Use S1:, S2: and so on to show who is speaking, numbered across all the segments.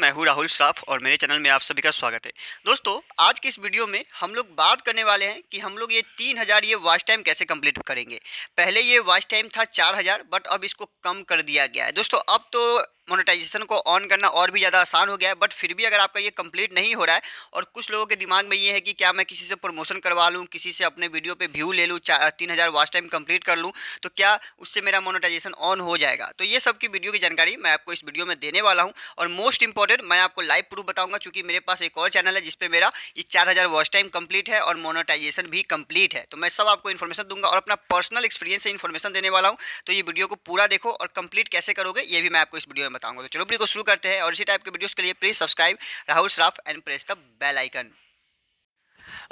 S1: मैं हूं राहुल श्राफ और मेरे चैनल में आप सभी का स्वागत है दोस्तों आज की इस वीडियो में हम लोग बात करने वाले हैं कि हम लोग ये तीन हज़ार ये वॉच टाइम कैसे कंप्लीट करेंगे पहले ये वॉच टाइम था चार हज़ार बट अब इसको कम कर दिया गया है दोस्तों अब तो मोनेटाइजेशन को ऑन करना और भी ज़्यादा आसान हो गया है बट फिर भी अगर आपका ये कंप्लीट नहीं हो रहा है और कुछ लोगों के दिमाग में ये है कि क्या मैं किसी से प्रमोशन करवा लूँ किसी से अपने वीडियो पे व्यू ले लूँ चार तीन हज़ार वास्ट टाइम कंप्लीट कर लूँ तो क्या उससे मेरा मोनेटाइजेशन ऑन हो जाएगा तो ये सब की वीडियो की जानकारी मैं आपको इस वीडियो में देने वाला हूँ और मोस्ट इंपॉर्टेंट मैं आपको लाइव प्रूफ बताऊँगा चूँकि मेरे पास एक और चैनल है जिसपे मेरा ये चार वॉच टाइम कंप्लीट है और मोनोटाइजेशन भी कम्प्लीट है तो मैं सब आपको इन्फॉर्मेशन दूंगा और अपना पर्सनल एक्सपीरियंस से इन्फॉर्मेशन देने वाला हूँ तो ये वीडियो को पूरा देखो और कम्प्लीट कैसे करोगे ये भी मैं आपको इस वीडियो में मैं बताऊंगा तो चलो वीडियो को शुरू करते हैं और इसी टाइप के वीडियोज़ के लिए please subscribe Rahul Shroff and press the bell icon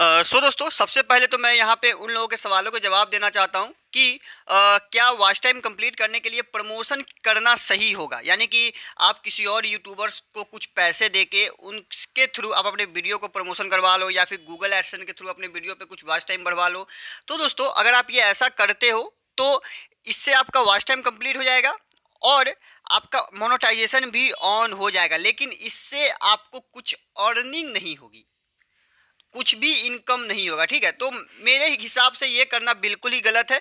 S1: so uh, so दोस्तों सबसे पहले तो मैं यहाँ पे उन लोगों के सवालों के जवाब देना चाहता हूँ कि uh, क्या वॉच टाइम कंप्लीट करने के लिए प्रमोशन करना सही होगा यानी कि आप किसी और यूट्यूबर्स को कुछ पैसे देके उनके थ्रू आप अपने वीडियो को प्रमोशन करवा लो या फिर गूगल एडसन के थ्रू अपने वीडियो पे कुछ वॉच टाइम बढ़वा लो तो दोस्तों अगर आप ये ऐसा करते हो तो इससे आपका वॉच टाइम कम्प्लीट हो जाएगा और आपका मोनोटाइजेशन भी ऑन हो जाएगा लेकिन इससे आपको कुछ अर्निंग नहीं होगी कुछ भी इनकम नहीं होगा ठीक है तो मेरे हिसाब से ये करना बिल्कुल ही गलत है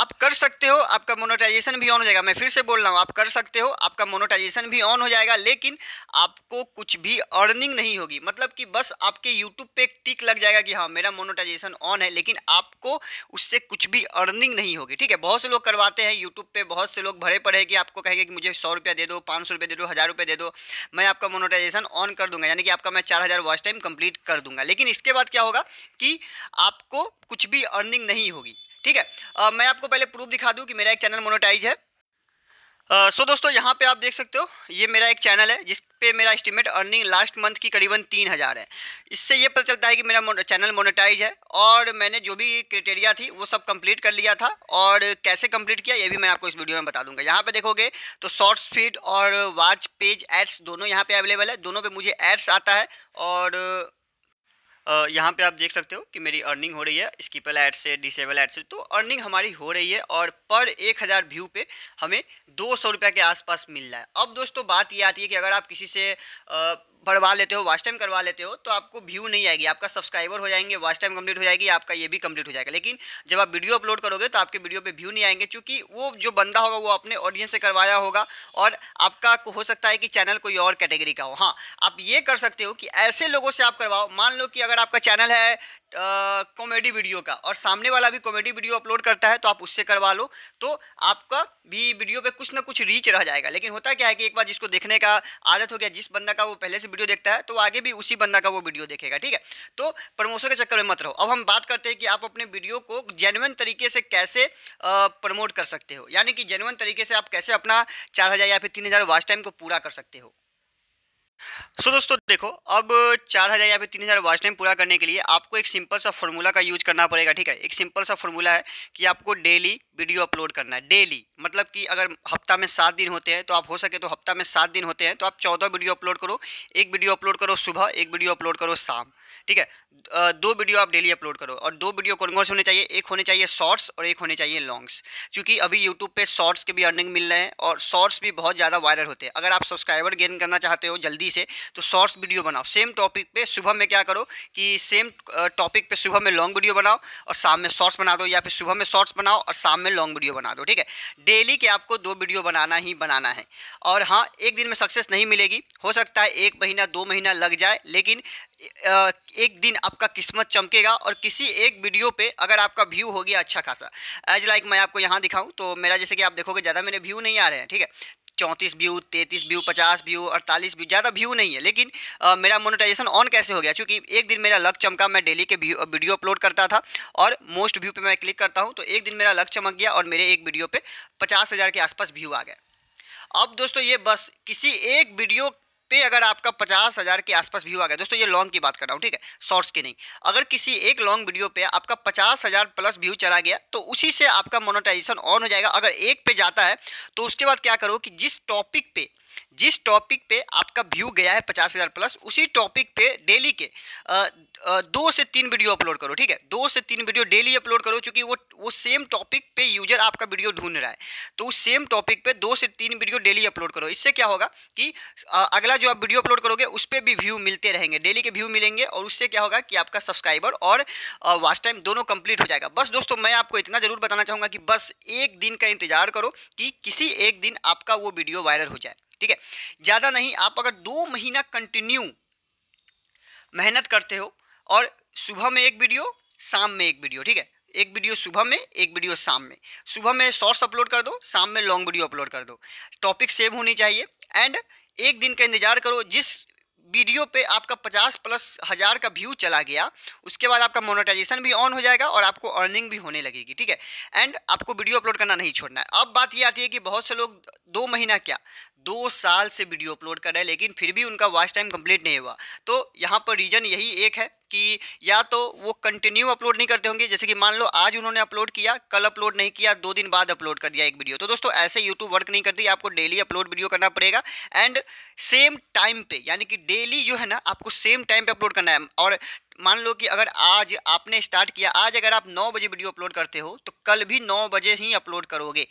S1: आप कर सकते हो आपका मोनोटाइजेशन भी ऑन हो जाएगा मैं फिर से बोल रहा हूँ आप कर सकते हो आपका मोनोटाइजेशन भी ऑन हो जाएगा लेकिन आपको कुछ भी अर्निंग नहीं होगी मतलब कि बस आपके यूट्यूब पे टिक लग जाएगा कि हाँ मेरा मोनोटाइजेशन ऑन है लेकिन आपको उससे कुछ भी अर्निंग नहीं होगी ठीक है बहुत से लोग करवाते हैं यूट्यूब पर बहुत से लोग भरे पड़े कि आपको कहेंगे कि मुझे सौ रुपया दे दो पाँच सौ रुपया दे दो हज़ार दे दो मैं आपका मोनोटाइजेशन ऑन कर दूंगा यानी कि आपका मैं चार हज़ार वॉच टाइम कंप्लीट कर दूंगा लेकिन इसके बाद क्या होगा कि आपको कुछ भी अर्निंग नहीं होगी ठीक है आ, मैं आपको पहले प्रूफ दिखा दूँ कि मेरा एक चैनल मोनोटाइज है सो so दोस्तों यहाँ पे आप देख सकते हो ये मेरा एक चैनल है जिस पे मेरा एस्टिमेट अर्निंग लास्ट मंथ की करीबन तीन हज़ार है इससे ये पता चलता है कि मेरा चैनल मोनेटाइज है और मैंने जो भी क्रिटेरिया थी वो सब कंप्लीट कर लिया था और कैसे कंप्लीट किया ये भी मैं आपको इस वीडियो में बता दूंगा यहाँ पे देखोगे तो शॉर्ट्स फीड और वाच पेज एड्स दोनों यहाँ पे अवेलेबल है दोनों पर मुझे एड्स आता है और यहाँ पे आप देख सकते हो कि मेरी अर्निंग हो रही है स्कीपल ऐड से डिसेबल ऐड से तो अर्निंग हमारी हो रही है और पर एक हज़ार व्यू पे हमें दो सौ रुपये के आसपास मिल रहा है अब दोस्तों बात ये आती है कि अगर आप किसी से पढ़वा लेते हो वास्ट टाइम करवा लेते हो तो आपको व्यू नहीं आएगी आपका सब्सक्राइबर हो जाएंगे वास्ट टाइम कंप्लीट हो जाएगी आपका ये भी कंप्लीट हो जाएगा लेकिन जब आप वीडियो अपलोड करोगे तो आपके वीडियो पे व्यू नहीं आएंगे क्योंकि वो जो बंदा होगा वो अपने ऑडियंस से करवाया होगा और आपका हो सकता है कि चैनल कोई और कैटेगरी का हो हाँ आप ये कर सकते हो कि ऐसे लोगों से आप करवाओ मान लो कि अगर आपका चैनल है कॉमेडी वीडियो का और सामने वाला भी कॉमेडी वीडियो अपलोड करता है तो आप उससे करवा लो तो आपका भी वीडियो पे कुछ ना कुछ रीच रह जाएगा लेकिन होता क्या है कि एक बार जिसको देखने का आदत हो गया जिस बंदा का वो पहले से वीडियो देखता है तो आगे भी उसी बंदा का वो वीडियो देखेगा ठीक है तो प्रमोशन के चक्कर में मत रहो अब हम बात करते हैं कि आप अपने वीडियो को जेनुअन तरीके से कैसे प्रमोट कर सकते हो यानी कि जेनुअन तरीके से आप कैसे अपना चार या फिर तीन हज़ार टाइम को पूरा कर सकते हो सो so, दोस्तों देखो अब चार हज़ार या फिर तीन हज़ार वॉच टाइम पूरा करने के लिए आपको एक सिंपल सा फॉर्मूला का यूज करना पड़ेगा ठीक है एक सिंपल सा फॉर्मूला है कि आपको डेली वीडियो अपलोड करना है डेली मतलब कि अगर हफ्ता में सात दिन होते हैं तो आप हो सके तो हफ्ता में सात दिन होते हैं तो आप चौदह वीडियो अपलोड करो एक वीडियो अपलोड करो सुबह एक वीडियो अपलोड करो शाम ठीक है दो वीडियो आप डेली अपलोड करो और दो वीडियो कौन कौन से होने चाहिए एक होने चाहिए शॉर्ट्स और एक होने चाहिए लॉन्ग्स क्योंकि अभी यूट्यूब पे शॉर्ट्स के भी अर्निंग मिल रहे हैं और शॉर्ट्स भी बहुत ज़्यादा वायरल होते हैं अगर आप सब्सक्राइबर गेन करना चाहते हो जल्दी से तो शॉर्ट्स वीडियो बनाओ सेम टॉपिक पर सुबह में क्या करो कि सेम टॉपिक पर सुबह में लॉन्ग वीडियो बनाओ और शाम में शॉर्ट्स बना दो या फिर सुबह में शॉर्ट्स बनाओ और शाम में लॉन्ग वीडियो बना दो ठीक है डेली के आपको दो वीडियो बनाना ही बनाना है और हाँ एक दिन में सक्सेस नहीं मिलेगी हो सकता है एक महीना दो महीना लग जाए लेकिन एक दिन आपका किस्मत चमकेगा और किसी एक वीडियो पे अगर आपका व्यू हो गया अच्छा खासा एज लाइक like मैं आपको यहाँ दिखाऊँ तो मेरा जैसे कि आप देखोगे ज़्यादा मेरे व्यू नहीं आ रहे हैं ठीक है चौंतीस व्यू तैंतीस व्यू पचास व्यू अड़तालीस व्यू ज़्यादा व्यू नहीं है लेकिन आ, मेरा मोनेटाइजेशन ऑन कैसे हो गया क्योंकि एक दिन मेरा लक चमका मैं डेली के वीडियो अपलोड करता था और मोस्ट व्यू पे मैं क्लिक करता हूँ तो एक दिन मेरा लक चमक गया और मेरे एक वीडियो पे पचास हज़ार के आसपास व्यू आ गए अब दोस्तों ये बस किसी एक वीडियो पे अगर आपका पचास हज़ार के आसपास व्यू आ गया दोस्तों ये लॉन्ग की बात कर रहा हूँ ठीक है शॉर्ट्स की नहीं अगर किसी एक लॉन्ग वीडियो पे आपका पचास हज़ार प्लस व्यू चला गया तो उसी से आपका मोनोटाइजेशन ऑन हो जाएगा अगर एक पे जाता है तो उसके बाद क्या करो कि जिस टॉपिक पे जिस टॉपिक पे आपका व्यू गया है पचास हज़ार प्लस उसी टॉपिक पे डेली के आ, आ, दो से तीन वीडियो अपलोड करो ठीक है दो से तीन वीडियो डेली अपलोड करो क्योंकि वो वो सेम टॉपिक पे यूजर आपका वीडियो ढूंढ रहा है तो उस सेम टॉपिक पे दो से तीन वीडियो डेली अपलोड करो इससे क्या होगा कि आ, अगला जो आप वीडियो अपलोड करोगे उस पर भी व्यू मिलते रहेंगे डेली के व्यू मिलेंगे और उससे क्या होगा कि आपका सब्सक्राइबर और वास्ट टाइम दोनों कंप्लीट हो जाएगा बस दोस्तों मैं आपको इतना ज़रूर बताना चाहूँगा कि बस एक दिन का इंतजार करो कि किसी एक दिन आपका वो वीडियो वायरल हो जाए ठीक है ज़्यादा नहीं आप अगर दो महीना कंटिन्यू मेहनत करते हो और सुबह में एक वीडियो शाम में एक वीडियो ठीक है एक वीडियो सुबह में एक वीडियो शाम में सुबह में शॉर्ट्स अपलोड कर दो शाम में लॉन्ग वीडियो अपलोड कर दो टॉपिक सेव होनी चाहिए एंड एक दिन का इंतज़ार करो जिस वीडियो पे आपका पचास प्लस हज़ार का व्यू चला गया उसके बाद आपका मोनेटाइजेशन भी ऑन हो जाएगा और आपको अर्निंग भी होने लगेगी ठीक है एंड आपको वीडियो अपलोड करना नहीं छोड़ना है अब बात ये आती है कि बहुत से लोग दो महीना क्या दो साल से वीडियो अपलोड कर रहे हैं लेकिन फिर भी उनका वॉच टाइम कंप्लीट नहीं हुआ तो यहाँ पर रीज़न यही एक है कि या तो वो कंटिन्यू अपलोड नहीं करते होंगे जैसे कि मान लो आज उन्होंने अपलोड किया कल अपलोड नहीं किया दो दिन बाद अपलोड कर दिया एक वीडियो तो दोस्तों ऐसे यूट्यूब वर्क नहीं करती आपको डेली अपलोड वीडियो करना पड़ेगा एंड सेम टाइम पे यानी कि डेली जो है ना आपको सेम टाइम पे अपलोड करना है और मान लो कि अगर आज आपने स्टार्ट किया आज अगर आप नौ बजे वीडियो अपलोड करते हो तो कल भी नौ बजे ही अपलोड करोगे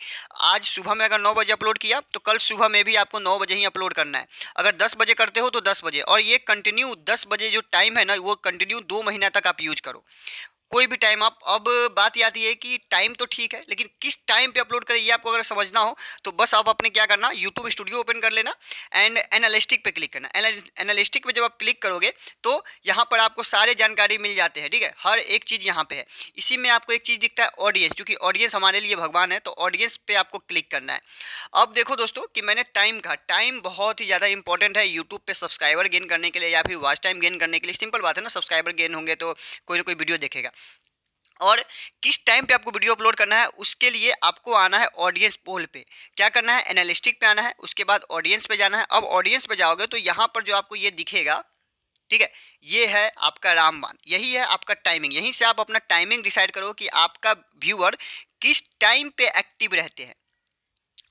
S1: आज सुबह में अगर नौ बजे अपलोड किया तो कल सुबह में भी आपको नौ बजे ही अपलोड करना है अगर दस बजे करते हो तो दस बजे और ये कंटिन्यू दस बजे जो टाइम है ना वो कंटिन्यू दो महीना तक आप यूज करो कोई भी टाइम आप अब बात ये आती है कि टाइम तो ठीक है लेकिन किस टाइम पे अपलोड करें ये आपको अगर समझना हो तो बस आप अपने क्या करना यूट्यूब स्टूडियो ओपन कर लेना एंड एनालिस्टिक पे क्लिक करना एनालिस्टिक पे जब आप क्लिक करोगे तो यहाँ पर आपको सारे जानकारी मिल जाते हैं ठीक है हर एक चीज़ यहाँ पर है इसी में आपको एक चीज़ दिखता है ऑडियंस चूँकि ऑडियंस हमारे लिए भगवान है तो ऑडियंस पर आपको क्लिक करना है अब देखो दोस्तों कि मैंने टाइम कहा टाइम बहुत ही ज़्यादा इंपॉर्टेंट है यूट्यूब पर सब्सक्राइबर गेन करने के लिए या फिर वॉच टाइम गेन करने के लिए सिंपल बात है ना सब्सक्राइबर गेन होंगे तो कोई ना कोई वीडियो देखेगा और किस टाइम पे आपको वीडियो अपलोड करना है उसके लिए आपको आना है ऑडियंस पोल पे क्या करना है एनालिस्टिक पे आना है उसके बाद ऑडियंस पे जाना है अब ऑडियंस पे जाओगे तो यहाँ पर जो आपको ये दिखेगा ठीक है ये है आपका रामबान यही है आपका टाइमिंग यहीं से आप अपना टाइमिंग डिसाइड करो कि आपका व्यूअर किस टाइम पर एक्टिव रहते हैं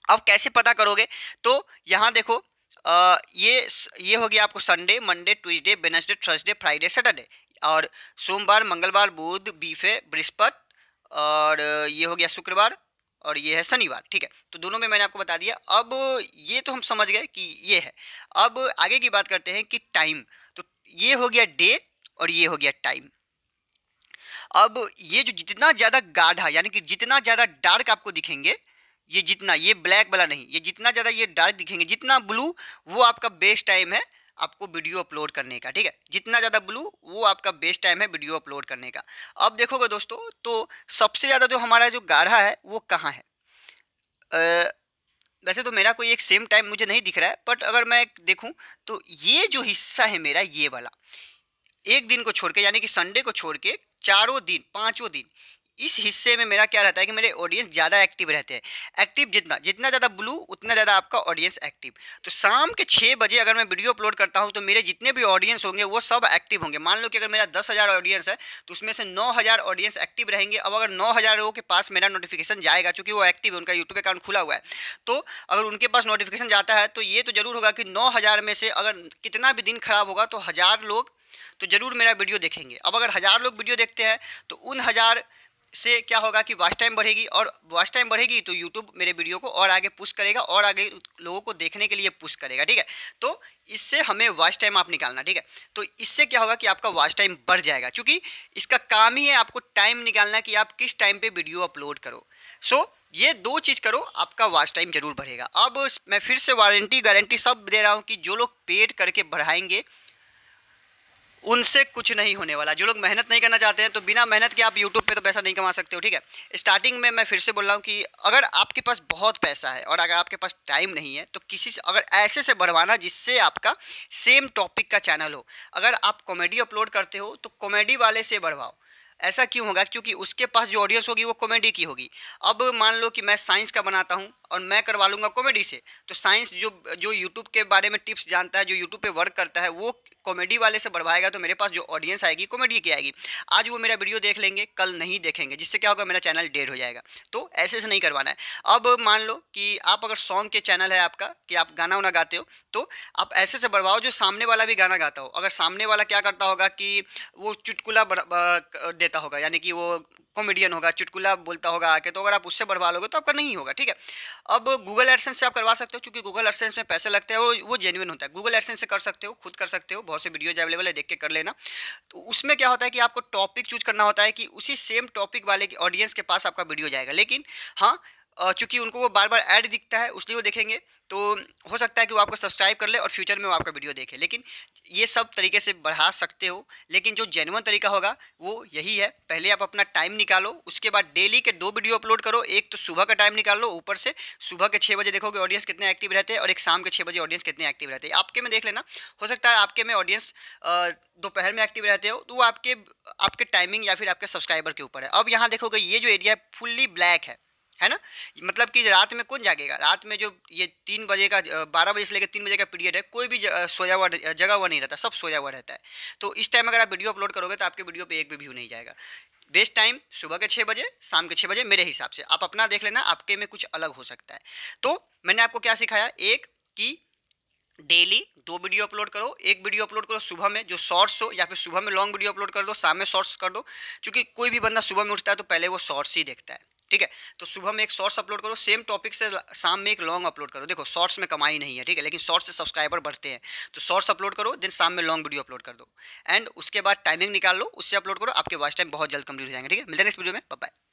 S1: अब कैसे पता करोगे तो यहाँ देखो आ, ये ये हो गया आपको Sunday Monday Tuesday Wednesday Thursday Friday Saturday और सोमवार मंगलवार बुध बीफ बृहस्पत और ये हो गया शुक्रवार और ये है शनिवार ठीक है तो दोनों में मैंने आपको बता दिया अब ये तो हम समझ गए कि ये है अब आगे की बात करते हैं कि टाइम तो ये हो गया डे और ये हो गया टाइम अब ये जो जितना ज़्यादा गाढ़ा यानी कि जितना ज़्यादा डार्क आपको दिखेंगे ये जितना ये ब्लैक वाला नहीं ये जितना ज़्यादा ये डार्क दिखेंगे जितना ब्लू वो आपका बेस्ट टाइम है आपको वीडियो अपलोड करने का ठीक है जितना ज़्यादा ब्लू वो आपका बेस्ट टाइम है वीडियो अपलोड करने का अब देखोगे दोस्तों तो सबसे ज़्यादा जो हमारा जो गाढ़ा है वो कहाँ है आ, वैसे तो मेरा कोई एक सेम टाइम मुझे नहीं दिख रहा है बट अगर मैं देखूँ तो ये जो हिस्सा है मेरा ये वाला एक दिन को छोड़ के यानी कि संडे को छोड़ के चारों दिन पाँचों दिन इस हिस्से में मेरा क्या रहता है कि मेरे ऑडियंस ज़्यादा एक्टिव रहते हैं एक्टिव जितना जितना ज़्यादा ब्लू उतना ज़्यादा आपका ऑडियंस एक्टिव तो शाम के छः बजे अगर मैं वीडियो अपलोड करता हूँ तो मेरे जितने भी ऑडियंस होंगे वो सब एक्टिव होंगे मान लो कि अगर मेरा दस हज़ार ऑडियंस है तो उसमें से नौ हज़ार ऑडियंस एक्टिव रहेंगे अब अगर नौ हज़ार लोगों के पास मेरा नोटिफिकेशन जाएगा चूँकि वो एक्टिव है उनका यूट्यूब अकाउंट खुला हुआ है तो अगर उनके पास नोटिफिकेशन जाता है तो ये तो ज़रूर होगा कि नौ हज़ार में से अगर कितना भी दिन खराब होगा तो हज़ार लोग तो ज़रूर मेरा वीडियो देखेंगे अब अगर हज़ार लोग वीडियो देखते हैं तो उन हज़ार से क्या होगा कि वॉच टाइम बढ़ेगी और वॉच टाइम बढ़ेगी तो यूट्यूब मेरे वीडियो को और आगे पुश करेगा और आगे लोगों को देखने के लिए पुश करेगा ठीक है तो इससे हमें वॉच टाइम आप निकालना ठीक है तो इससे क्या होगा कि आपका वॉच टाइम बढ़ जाएगा क्योंकि इसका काम ही है आपको टाइम निकालना कि आप किस टाइम पर वीडियो अपलोड करो सो so, ये दो चीज़ करो आपका वॉच टाइम जरूर बढ़ेगा अब मैं फिर से वारंटी गारंटी सब दे रहा हूँ कि जो लोग पेड करके बढ़ाएंगे उनसे कुछ नहीं होने वाला जो लोग मेहनत नहीं करना चाहते हैं तो बिना मेहनत के आप यूट्यूब पे तो पैसा नहीं कमा सकते हो ठीक है स्टार्टिंग में मैं फिर से बोल रहा हूँ कि अगर आपके पास बहुत पैसा है और अगर आपके पास टाइम नहीं है तो किसी से अगर ऐसे से बढ़वाना जिससे आपका सेम टॉपिक का चैनल हो अगर आप कॉमेडी अपलोड करते हो तो कॉमेडी वाले से बढ़वाओ ऐसा क्यों होगा क्योंकि उसके पास जो ऑडियंस होगी वो कॉमेडी की होगी अब मान लो कि मैं साइंस का बनाता हूँ और मैं करवा लूँगा कॉमेडी से तो साइंस जो जो यूट्यूब के बारे में टिप्स जानता है जो यूट्यूब पे वर्क करता है वो कॉमेडी वाले से बढ़वाएगा तो मेरे पास जो ऑडियंस आएगी कॉमेडी की आएगी आज वो मेरा वीडियो देख लेंगे कल नहीं देखेंगे जिससे क्या होगा मेरा चैनल डेड हो जाएगा तो ऐसे से नहीं करवाना है अब मान लो कि आप अगर सॉन्ग के चैनल है आपका कि आप गाना वाना गाते हो तो आप ऐसे से बढ़वाओ जो सामने वाला भी गाना गाता हो अगर सामने वाला क्या करता होगा कि वो चुटकुला देता होगा यानी कि वो कॉमेडियन होगा चुटकुला बोलता होगा आके तो अगर आप उससे बढ़वा लोगे तो आपका नहीं होगा ठीक है अब गूगल एडसेंस से आप करवा सकते हो क्योंकि गूगल एडसेंस में पैसे लगते हैं और वो जेन्यून होता है गूगल एडसेंस से कर सकते हो खुद कर सकते हो बहुत से वीडियोज अवेलेबल है देख के कर लेना तो उसमें क्या होता है कि आपको टॉपिक चूज करना होता है कि उसी सेम टॉपिक वाले ऑडियंस के पास आपका वीडियो जाएगा लेकिन हाँ चूँकि उनको वो बार बार ऐड दिखता है उसलिए वो देखेंगे तो हो सकता है कि वो आपको सब्सक्राइब कर ले और फ्यूचर में वो आपका वीडियो देखे लेकिन ये सब तरीके से बढ़ा सकते हो लेकिन जो जेनवन तरीका होगा वो यही है पहले आप अपना टाइम निकालो उसके बाद डेली के दो वीडियो अपलोड करो एक तो सुबह का टाइम निकाल लो ऊपर से सुबह के छः बजे देखोगे ऑडियंस कितने एक्टिव रहते हैं और एक शाम के छः बजे ऑडियंस कितने एक्टिव रहते हैं आपके में देख लेना हो सकता है आपके में ऑडियंस दोपहर में एक्टिव रहते हो तो वो आपके आपके टाइमिंग या फिर आपके सब्सक्राइबर के ऊपर है अब यहाँ देखोगे ये जो एरिया है फुल्ली ब्लैक है है ना मतलब कि रात में कौन जागेगा रात में जो ये तीन बजे का बारह बजे से लेकर तीन बजे का पीरियड है कोई भी सोया हुआ जगह हुआ नहीं रहता सब सोया हुआ रहता है तो इस टाइम अगर आप वीडियो अपलोड करोगे तो आपके वीडियो पे एक भी व्यू नहीं जाएगा बेस्ट टाइम सुबह के छः बजे शाम के छः बजे मेरे हिसाब से आप अपना देख लेना आपके में कुछ अलग हो सकता है तो मैंने आपको क्या सिखाया एक कि डेली दो वीडियो अपलोड करो एक वीडियो अपलोड करो सुबह में जो शॉर्ट्स हो या फिर सुबह में लॉन्ग वीडियो अपलोड कर दो शाम में शॉर्ट्स कर दो क्योंकि कोई भी बंदा सुबह में उठता है तो पहले वो शॉर्ट्स ही देखता है ठीक है तो सुबह में एक शॉर्ट्स अपलोड करो सेम टॉपिक से शाम में एक लॉन्ग अपलोड करो देखो शॉर्ट्स में कमाई नहीं है ठीक है लेकिन शॉर्ट्स से सब्सक्राइबर बढ़ते हैं तो शॉर्ट्स अपलोड करो देन शाम में लॉन्ग वीडियो अपलोड कर दो एंड उसके बाद टाइमिंग निकाल लो उससे अपलोड करो आपके वॉच टाइम बहुत जल्द कम्प्लीट हो जाएंगे ठीक है मिलते हैं नेक्स्ट वीडियो में बाय